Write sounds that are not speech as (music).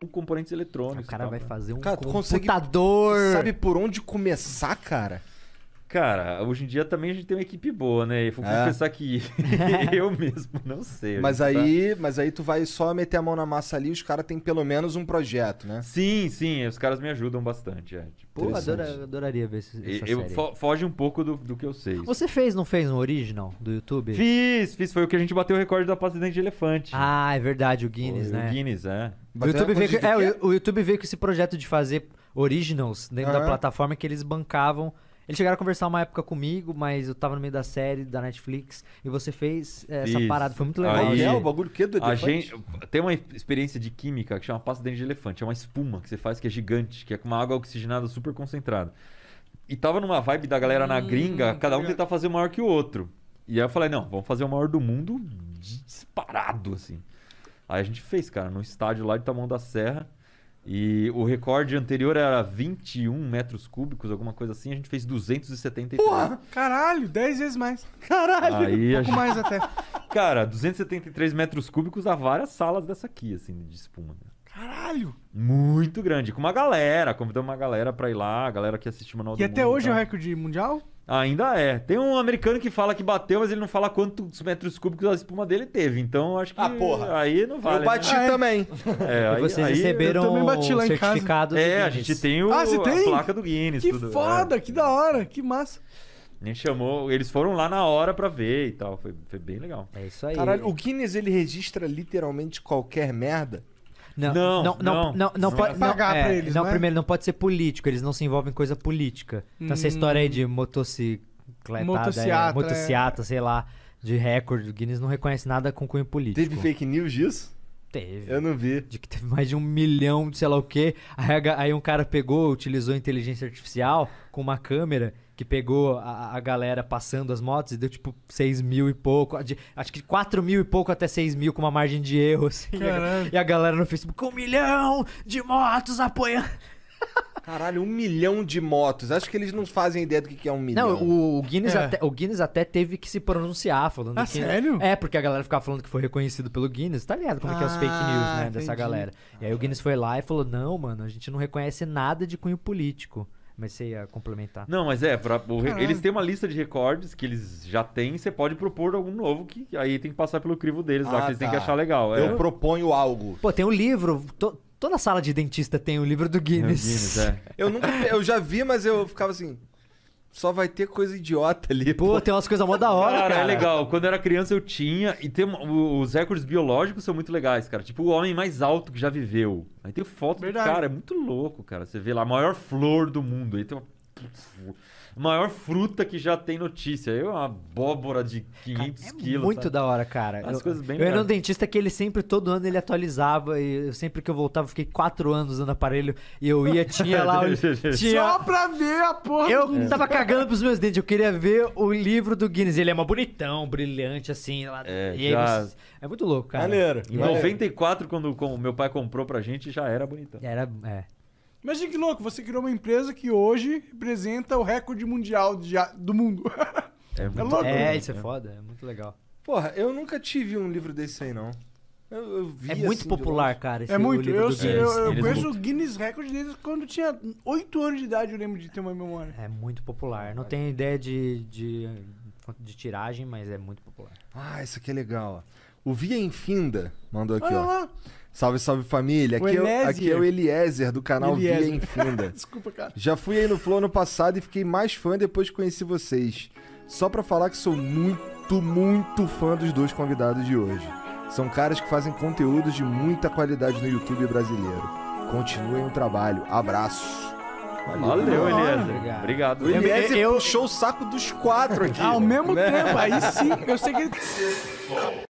Com componentes eletrônicos. O cara tá? vai fazer um cara, computador. Consegue... Sabe por onde começar, cara? Cara, hoje em dia também a gente tem uma equipe boa, né? Eu vou é. confessar que (laughs) (laughs) eu mesmo não sei. Mas tá aí, tá... mas aí tu vai só meter a mão na massa ali, os caras têm pelo menos um projeto, né? Sim, sim, os caras me ajudam bastante. É. Tipo, Pô, adora, adoraria ver esse, essa eu, série. Fo foge um pouco do, do que eu sei. Você fez, não fez um original do YouTube? Fiz, fiz. Foi o que a gente bateu o recorde da Presidente de elefante. Ah, é verdade, o Guinness, né? O Guinness, é. O YouTube, veio, é, o, o YouTube veio com esse projeto de fazer originals dentro da plataforma que eles bancavam eles chegaram a conversar uma época comigo, mas eu tava no meio da série da Netflix e você fez eh, essa Isso. parada. Foi muito legal. Aí, né? é o bagulho que é do a elefante? gente Tem uma experiência de química que chama pasta dente de elefante. É uma espuma que você faz que é gigante, que é com uma água oxigenada super concentrada. E tava numa vibe da galera na hum, gringa, cada um tentar fazer maior que o outro. E aí eu falei, não, vamos fazer o maior do mundo disparado, assim. Aí a gente fez, cara, num estádio lá de Tamão da Serra. E o recorde anterior era 21 metros cúbicos, alguma coisa assim. A gente fez 273. Porra! Caralho, 10 vezes mais. Caralho! Aí um pouco gente... mais até. (laughs) Cara, 273 metros cúbicos a várias salas dessa aqui, assim, de espuma. Né? caralho. Muito grande, com uma galera, convidou uma galera pra ir lá, a galera que assistiu o Manual E do até hoje é o recorde mundial? Ainda é. Tem um americano que fala que bateu, mas ele não fala quantos metros cúbicos a espuma dele teve. Então acho que Ah, porra. aí não vale. Eu né? bati né? também. É, aí, Vocês aí- receberam eu também bati lá o em casa. É, a gente tem, o, Ah, a placa do Guinness. Que tudo. É. foda, que da hora, que massa. nem chamou, eles foram lá na hora pra ver e tal. Foi, foi bem legal. É isso aí. Caralho, o Guinness ele registra literalmente qualquer merda. Não, não, não, não, não, não pode pagar é, pra eles. Não, né? primeiro, não pode ser político, eles não se envolvem em coisa política. Então, hum. essa história aí hum. de motocicleta motociata, é, é, sei lá, de recorde, o Guinness não reconhece nada com cunho político. Teve fake news disso? Teve. Eu não vi. De que teve mais de um milhão de sei lá o quê. Aí, aí um cara pegou, utilizou inteligência artificial com uma câmera que pegou a, a, galera passando as motos e deu tipo 6 mil e pouco, de, acho que 4 mil e pouco até 6 mil com uma margem de erro, assim. E a, e a, galera no Facebook, um milhão de motos apoiando. Caralho, um milhão de motos. Acho que eles não fazem ideia do que é um milhão. Não, o, o Guinness, é. até, o Guinness até teve que se pronunciar falando ah, que... sério? É, porque a galera ficava falando que foi reconhecido pelo Guinness. Tá ligado como ah, é que é os fake news, né, ah, entendi. dessa galera. E aí o Guinness foi lá e falou, não, mano, a gente não reconhece nada de cunho político. Comecei a complementar. Não, mas é, pra, eles têm uma lista de recordes que eles já têm, você pode propor algum novo que aí tem que passar pelo crivo deles ah, lá, que eles têm que tá. achar legal. É. Eu proponho algo. Pô, tem um livro... Toda sala de dentista tem o um livro do Guinness. Guinness é. Eu nunca. Eu já vi, mas eu ficava assim. Só vai ter coisa idiota ali. Pô, pô. tem umas coisas mó da hora, cara, é cara. é legal. Quando eu era criança eu tinha. E tem os recordes biológicos são muito legais, cara. Tipo, o homem mais alto que já viveu. Aí tem foto Verdade. do cara. É muito louco, cara. Você vê lá a maior flor do mundo. Aí tem uma maior fruta que já tem notícia. Eu, uma abóbora de 500 cara, é quilos. Muito sabe? da hora, cara. As eu, coisas bem Eu era um dentista que ele sempre, todo ano, ele atualizava. E eu, sempre que eu voltava, fiquei quatro anos usando aparelho. E eu ia, tinha lá. O, (laughs) tinha... Só pra ver a porra. Eu tava cagando pros meus dentes. Eu queria ver o livro do Guinness. Ele é uma bonitão, brilhante, assim. Lá, é, já... ele... é muito louco, cara. Maneiro. Em 94, quando, quando meu pai comprou pra gente, já era bonitão. Era, é. Imagina que louco, você criou uma empresa que hoje representa o recorde mundial de, do mundo. (laughs) É, é, muito, louco. É, né? isso é foda, é muito legal. Porra, eu nunca tive um livro desse aí, não. Eu, eu vi, é assim, muito assim, popular, cara. é muito. eu, sei, eu, eu é conheço o Guinness Record desde quando tinha 8 anos de idade, eu lembro de ter uma memória. É muito popular. Não tenho ideia de, de, de tiragem, mas é muito popular. Ah, isso aqui é legal. Ó. O Via Infinda mandou aqui, Olha ó. Lá. Salve, salve família. Aqui é, aqui é, o Eliezer do canal Eliezer. Via Infinda. (laughs) Desculpa, cara. Já fui aí no Flow ano passado e fiquei mais fã depois que conheci vocês. Só pra falar que sou muito, muito fã dos dois convidados de hoje. São caras que fazem conteúdos de muita qualidade no YouTube brasileiro. Continuem o trabalho. Abraço. Valeu, Valeu Eliezer. Obrigado. O Eliezer eu, puxou o saco dos quatro (laughs) aqui. Ao mesmo né? tempo, aí sim, eu sei que ele... (laughs)